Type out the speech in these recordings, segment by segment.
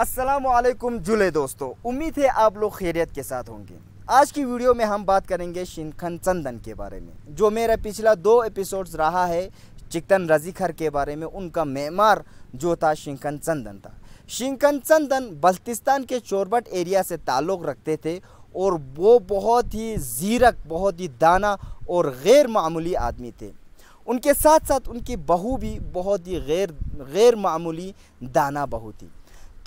असलम जुले दोस्तों उम्मीद है आप लोग खैरियत के साथ होंगे आज की वीडियो में हम बात करेंगे शिनखन चंदन के बारे में जो मेरा पिछला दो एपिसोड्स रहा है चिकन रजीखर के बारे में उनका मेमार जो था शिनखन चंदन था शिनखन चंदन बल्तिस्तान के चोरबट एरिया से ताल्लुक़ रखते थे और वो बहुत ही ज़ीरक बहुत ही दाना और गैर मामूली आदमी थे उनके साथ साथ उनकी बहू भी बहुत ही गैर गैर मामूली दाना बहू थी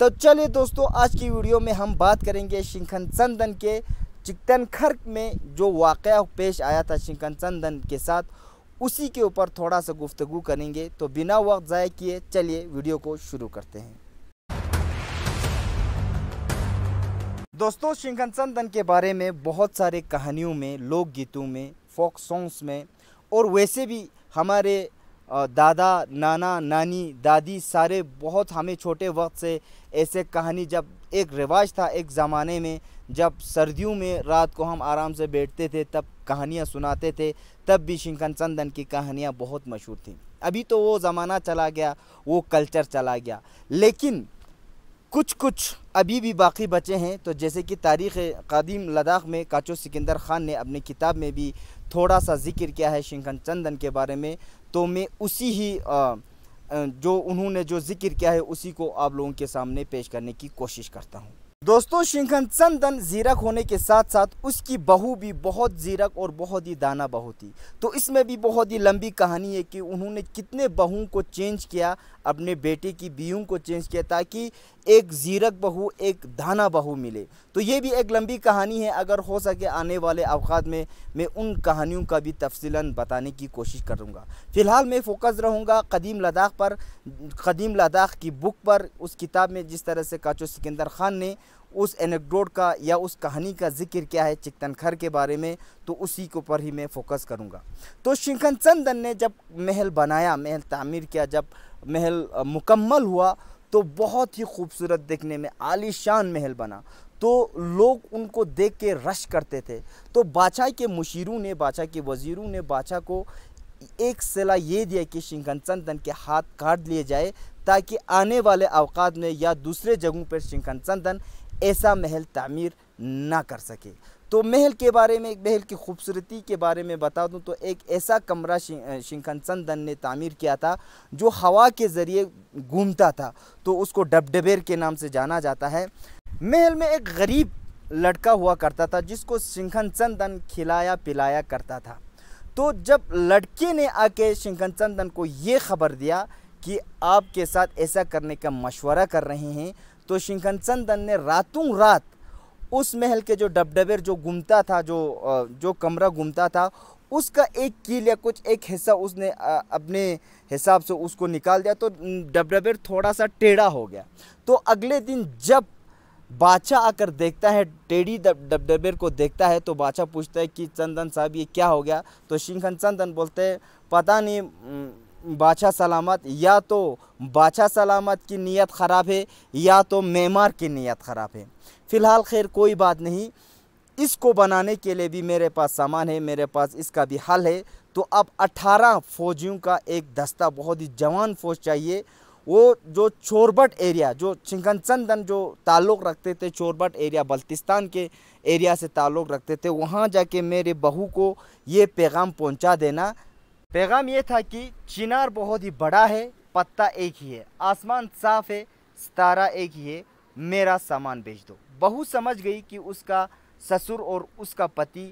तो चलिए दोस्तों आज की वीडियो में हम बात करेंगे शिखन चंदन के चिकन खर्क में जो वाक़ पेश आया था शिखन चंदन के साथ उसी के ऊपर थोड़ा सा गुफ्तगु करेंगे तो बिना वक्त ज़ाय किए चलिए वीडियो को शुरू करते हैं दोस्तों शिखन चंदन के बारे में बहुत सारे कहानियों में लोकगीतों में फोक सॉन्ग्स में और वैसे भी हमारे दादा नाना नानी दादी सारे बहुत हमें छोटे वक्त से ऐसे कहानी जब एक रिवाज था एक ज़माने में जब सर्दियों में रात को हम आराम से बैठते थे तब कहानियाँ सुनाते थे तब भी शिंकन चंदन की कहानियाँ बहुत मशहूर थीं अभी तो वो ज़माना चला गया वो कल्चर चला गया लेकिन कुछ कुछ अभी भी बाकी बचे हैं तो जैसे कि तारीख़ कदीम लद्दाख में काचो सिकंदर ख़ान ने अपनी किताब में भी थोड़ा सा जिक्र किया है शिंखन चंदन के बारे में तो मैं उसी ही आ, जो उन्होंने जो जिक्र किया है उसी को आप लोगों के सामने पेश करने की कोशिश करता हूँ दोस्तों शिंखन चंदन जीरक होने के साथ साथ उसकी बहू भी बहुत जीरक और बहुत ही दाना बहू थी तो इसमें भी बहुत ही लंबी कहानी है कि उन्होंने कितने बहू को चेंज किया अपने बेटे की बीयू को चेंज किया ताकि एक जीरक बहू एक दाना बहू मिले तो ये भी एक लंबी कहानी है अगर हो सके आने वाले अवकात में मैं उन कहानियों का भी तफसीला बताने की कोशिश करूँगा फ़िलहाल मैं फोकस रहूँगा कदीम लद्दाख पर कदीम लद्दाख की बुक पर उस किताब में जिस तरह से काचो सिकंदर ख़ान ने उस एनेक्डोट का या उस कहानी का जिक्र किया है चिकतन खर के बारे में तो उसी के ऊपर ही मैं फोकस करूँगा तो शिखन चंदन ने जब महल बनाया महल तामीर किया जब महल मुकम्मल हुआ तो बहुत ही खूबसूरत देखने में आलीशान महल बना तो लोग उनको देख के रश करते थे तो बादशाह के मुशीरों ने बादशाह के वज़ीरों ने बादशाह को एक सलाह ये दिया कि शिंगन चंदन के हाथ काट लिए जाए ताकि आने वाले अवकात में या दूसरे जगहों पर शिंगन चंदन ऐसा महल तामीर ना कर सके तो महल के बारे में एक महल की खूबसूरती के बारे में बता दूं तो एक ऐसा कमरा शिंखन संदन ने तामीर किया था जो हवा के ज़रिए घूमता था तो उसको डबडबेर के नाम से जाना जाता है महल में एक गरीब लड़का हुआ करता था जिसको शिंखन संदन खिलाया पिलाया करता था तो जब लड़के ने आके शिंखन संदन को ये खबर दिया कि आपके साथ ऐसा करने का मशवरा कर रहे हैं तो शिंखन संदन ने रातों रात उस महल के जो डबडबेर जो घूमता था जो जो कमरा घूमता था उसका एक कील या कुछ एक हिस्सा उसने अपने हिसाब से उसको निकाल दिया तो डबडबेर थोड़ा सा टेढ़ा हो गया तो अगले दिन जब बादशाह आकर देखता है टेढ़ी डबडबेर को देखता है तो बादशाह पूछता है कि चंदन साहब ये क्या हो गया तो सिंह चंदन बोलते हैं पता नहीं बादशाह सलामत या तो बादशाह सलामत की नीयत ख़राब है या तो मेमार की नीयत ख़राब है फ़िलहाल खैर कोई बात नहीं इसको बनाने के लिए भी मेरे पास सामान है मेरे पास इसका भी हल है तो अब 18 फौजियों का एक दस्ता बहुत ही जवान फौज चाहिए वो जो चोरबट एरिया जो चिंकनचंदन जो ताल्लुक़ रखते थे चोरबट एरिया बल्तिस्तान के एरिया से ताल्लुक़ रखते थे वहाँ जाके मेरे बहू को ये पैगाम पहुँचा देना पैगाम ये था कि चिनार बहुत ही बड़ा है पत्ता एक ही है आसमान साफ है सितारा एक ही है मेरा सामान बेच दो बहू समझ गई कि उसका ससुर और उसका पति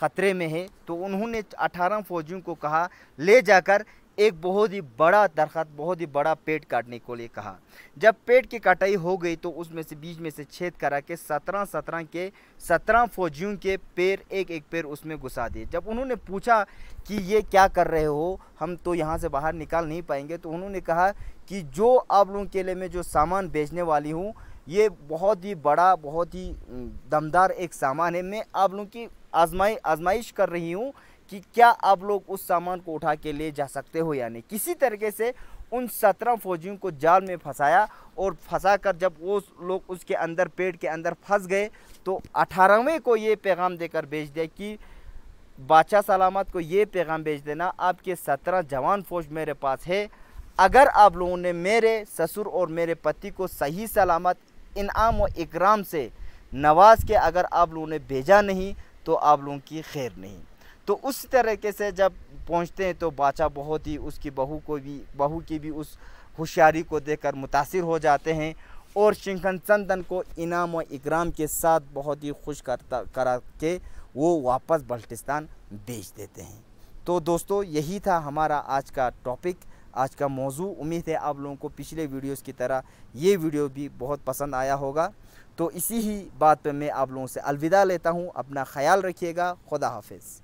ख़तरे में है तो उन्होंने 18 फौजियों को कहा ले जाकर एक बहुत ही बड़ा दरख्त बहुत ही बड़ा पेट काटने को लिए कहा जब पेट की कटाई हो गई तो उसमें से बीच में से छेद करा के सत्रह सत्रह के सत्रह फौजियों के पैर एक एक पैर उसमें घुसा दिए जब उन्होंने पूछा कि ये क्या कर रहे हो हम तो यहाँ से बाहर निकाल नहीं पाएंगे तो उन्होंने कहा कि जो आप लोगों के लिए मैं जो सामान बेचने वाली हूँ ये बहुत ही बड़ा बहुत ही दमदार एक सामान है मैं आप लोगों की आजमाई आजमाइश कर रही हूँ कि क्या आप लोग उस सामान को उठा के ले जा सकते हो या नहीं किसी तरीके से उन सत्रह फौजियों को जाल में फंसाया और फंसा कर जब वो लोग उसके अंदर पेट के अंदर फंस गए तो अठारहवें को ये पैगाम देकर भेज दिया कि बादशाह सलामत को ये पैगाम भेज देना आपके सत्रह जवान फौज मेरे पास है अगर आप लोगों ने मेरे ससुर और मेरे पति को सही सलामत इनाम व इकराम से नवाज के अगर आप लोगों ने भेजा नहीं तो आप लोगों की खैर नहीं तो उस तरीके से जब पहुँचते हैं तो बाचा बहुत ही उसकी बहू को भी बहू की भी उस होशियारी को देखकर मुतासर हो जाते हैं और शिंखन चंदन को इनाम और इकराम के साथ बहुत ही खुश करता करा के वो वापस बल्टिस्तान बेच देते हैं तो दोस्तों यही था हमारा आज का टॉपिक आज का मौजू उम्मीद है आप लोगों को पिछले वीडियोस की तरह ये वीडियो भी बहुत पसंद आया होगा तो इसी ही बात पर मैं आप लोगों से अलविदा लेता हूँ अपना ख्याल रखिएगा खुदा हाफिज़